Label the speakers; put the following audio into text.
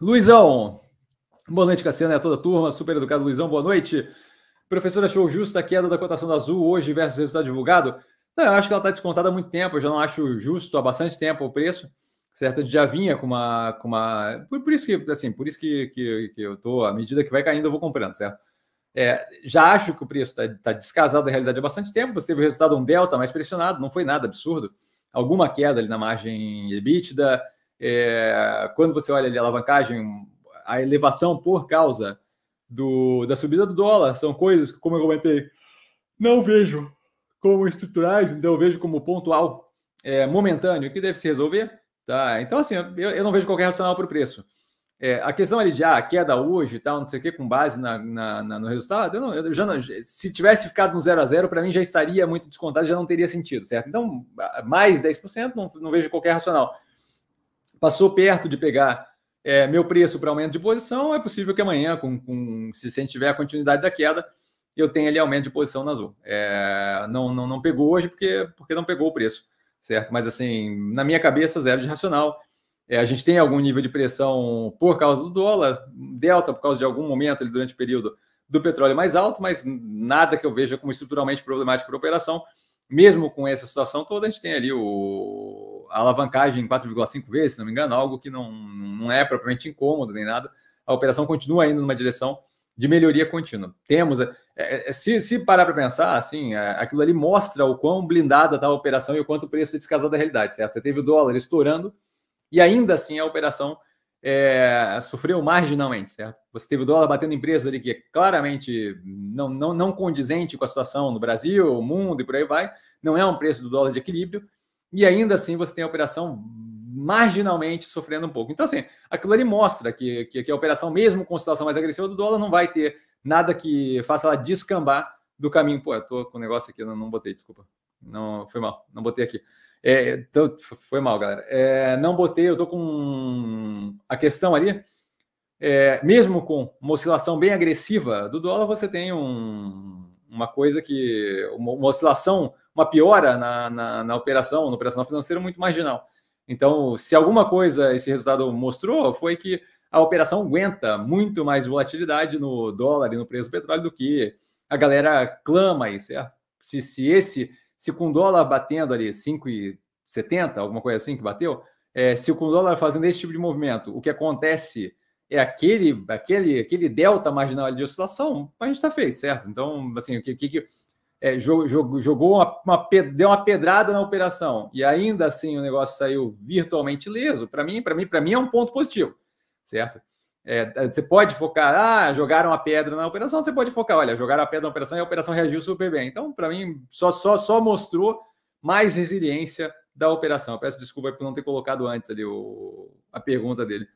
Speaker 1: Luizão, boa noite, Cassiano a toda a turma. Super educado, Luizão, boa noite. Professora, achou justa a queda da cotação da Azul hoje versus o resultado divulgado? Não, eu acho que ela está descontada há muito tempo, eu já não acho justo há bastante tempo o preço, certo? Já vinha com uma. Com uma... Por, por isso que, assim, por isso que, que, que eu estou, à medida que vai caindo, eu vou comprando, certo? É, já acho que o preço está tá descasado da realidade há bastante tempo. Você teve o resultado um delta mais pressionado, não foi nada absurdo. Alguma queda ali na margem EBITDA, é, quando você olha a alavancagem, a elevação por causa do, da subida do dólar, são coisas que, como eu comentei, não vejo como estruturais, então eu vejo como pontual, é, momentâneo, que deve se resolver. Tá? Então, assim, eu, eu não vejo qualquer racional para o preço. É, a questão ali de ah, queda hoje e tal, não sei o que, com base na, na, na no resultado, eu, não, eu já não, se tivesse ficado no 0 a 0 para mim já estaria muito descontado, já não teria sentido, certo? Então, mais 10%, não, não vejo qualquer racional passou perto de pegar é, meu preço para aumento de posição, é possível que amanhã, com, com, se a gente tiver a continuidade da queda, eu tenha ali aumento de posição na Azul. É, não, não, não pegou hoje porque, porque não pegou o preço, certo? Mas assim, na minha cabeça, zero de racional. É, a gente tem algum nível de pressão por causa do dólar, delta por causa de algum momento ali, durante o período do petróleo mais alto, mas nada que eu veja como estruturalmente problemático para a operação. Mesmo com essa situação toda, a gente tem ali o alavancagem em 4,5 vezes, se não me engano, algo que não, não é propriamente incômodo nem nada. A operação continua indo numa direção de melhoria contínua. Temos, é, é, é se, se parar para pensar, assim, é, aquilo ali mostra o quão blindada está a operação e o quanto o preço é descasado da realidade, certo? Você teve o dólar estourando e ainda assim a operação é, sofreu marginalmente, certo? Você teve o dólar batendo em preço ali que é claramente não, não, não condizente com a situação no Brasil, o mundo e por aí vai. Não é um preço do dólar de equilíbrio e ainda assim você tem a operação marginalmente sofrendo um pouco. Então, assim, aquilo ali mostra que, que, que a operação, mesmo com situação mais agressiva do dólar, não vai ter nada que faça ela descambar do caminho. Pô, eu tô com um negócio aqui, não, não botei, desculpa. Não, foi mal, não botei aqui. É, então, foi mal, galera. É, não botei, eu tô com a questão ali. É, mesmo com uma oscilação bem agressiva do dólar, você tem um, uma coisa que. uma, uma oscilação, uma piora na, na, na operação, no operacional financeiro muito marginal. Então, se alguma coisa esse resultado mostrou, foi que a operação aguenta muito mais volatilidade no dólar e no preço do petróleo do que a galera clama aí, certo? Se, se esse, se com dólar batendo ali 5,70, alguma coisa assim que bateu, é, se com o dólar fazendo esse tipo de movimento, o que acontece é aquele, aquele, aquele delta marginal de oscilação, a gente está feito, certo? Então, assim, o que, que é, jogou, jogou uma, uma, deu uma pedrada na operação e ainda assim o negócio saiu virtualmente leso, para mim, para mim, para mim é um ponto positivo, certo? É, você pode focar, ah, jogaram a pedra na operação, você pode focar, olha, jogaram a pedra na operação e a operação reagiu super bem. Então, para mim, só, só, só mostrou mais resiliência da operação. Eu peço desculpa por não ter colocado antes ali o, a pergunta dele.